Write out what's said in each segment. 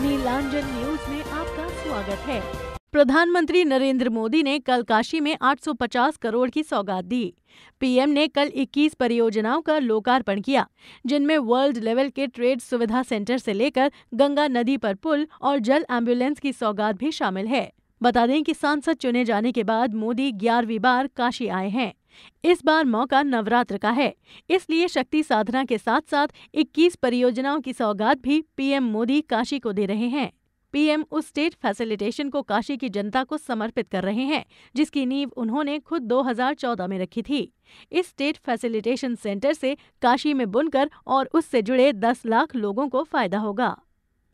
नीलांजन news में आपका स्वागत है प्रधानमंत्री नरेंद्र मोदी ने कल काशी में 850 करोड़ की सौगात दी पीएम ने कल 21 परियोजनाओं का लोकार्पण किया जिनमें वर्ल्ड लेवल के ट्रेड सुविधा सेंटर से लेकर गंगा नदी पर पुल और जल एम्बुलेंस की सौगात भी शामिल है बता दें कि सांसद चुने जाने के बाद मोदी ग्यारहवीं बार काशी आए हैं इस बार मौका नवरात्र का है इसलिए शक्ति साधना के साथ साथ 21 परियोजनाओं की सौगात भी पीएम मोदी काशी को दे रहे हैं पीएम उस स्टेट फैसिलिटेशन को काशी की जनता को समर्पित कर रहे हैं जिसकी नींव उन्होंने खुद 2014 में रखी थी इस स्टेट फैसिलिटेशन सेंटर से काशी में बुनकर और उससे जुड़े 10 लाख लोगों को फायदा होगा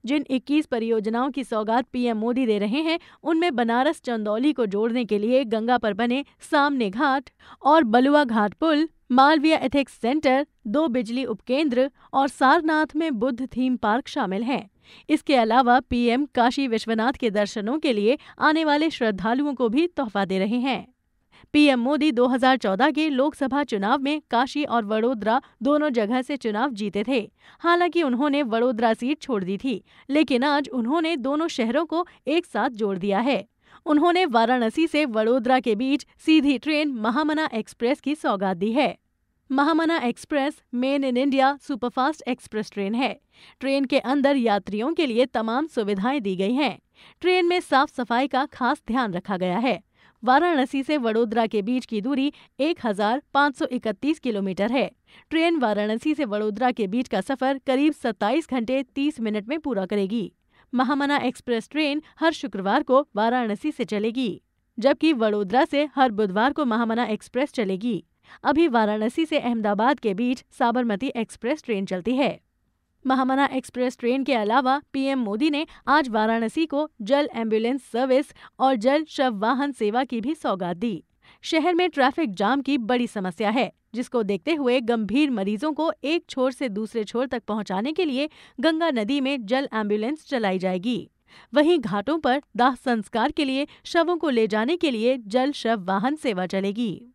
जिन 21 परियोजनाओं की सौगात पीएम मोदी दे रहे हैं उनमें बनारस चंदौली को जोड़ने के लिए गंगा पर बने सामने घाट और बलुआ घाट पुल मालवीय एथिक्स सेंटर दो बिजली उपकेंद्र और सारनाथ में बुद्ध थीम पार्क शामिल हैं इसके अलावा पीएम काशी विश्वनाथ के दर्शनों के लिए आने वाले श्रद्धालुओं को भी तोहफा दे रहे हैं पीएम मोदी 2014 के लोकसभा चुनाव में काशी और वडोदरा दोनों जगह से चुनाव जीते थे हालांकि उन्होंने वडोदरा सीट छोड़ दी थी लेकिन आज उन्होंने दोनों शहरों को एक साथ जोड़ दिया है उन्होंने वाराणसी से वडोदरा के बीच सीधी ट्रेन महामना एक्सप्रेस की सौगात दी है Mahamana express made in India superfast express train है ट्रेन के अंदर यात्रियों के लिए तमाम सुविधाएं दी गई हैं ट्रेन में साफ सफाई का खास ध्यान रखा गया है वाराणसी से वडोदरा के बीच की दूरी 1531 किलोमीटर है ट्रेन वाराणसी से वडोदरा के बीच का सफर करीब 27 घंटे 30 मिनट में पूरा करेगी महामना एक्सप्रेस ट्रेन हर शुक्रवार को वाराणसी से चलेगी जबकि वडोदरा से हर बुधवार को महामना एक्सप्रेस चलेगी अभी वाराणसी से अहमदाबाद के बीच साबरमती एक्सप्रेस ट्रेन चलती है महामना एक्सप्रेस ट्रेन के अलावा पीएम मोदी ने आज वाराणसी को जल एम्बुलेंस सर्विस और जल शव वाहन सेवा की भी सौगात दी शहर में ट्रैफिक जाम की बड़ी समस्या है जिसको देखते हुए गंभीर मरीजों को एक छोर से दूसरे छोर तक पहुंचाने के लिए गंगा नदी में जल एम्बुलेंस चलाई जाएगी वहीं घाटों पर दाह संस्कार के लिए शवों को ले जाने के लिए जल शव वाहन सेवा चलेगी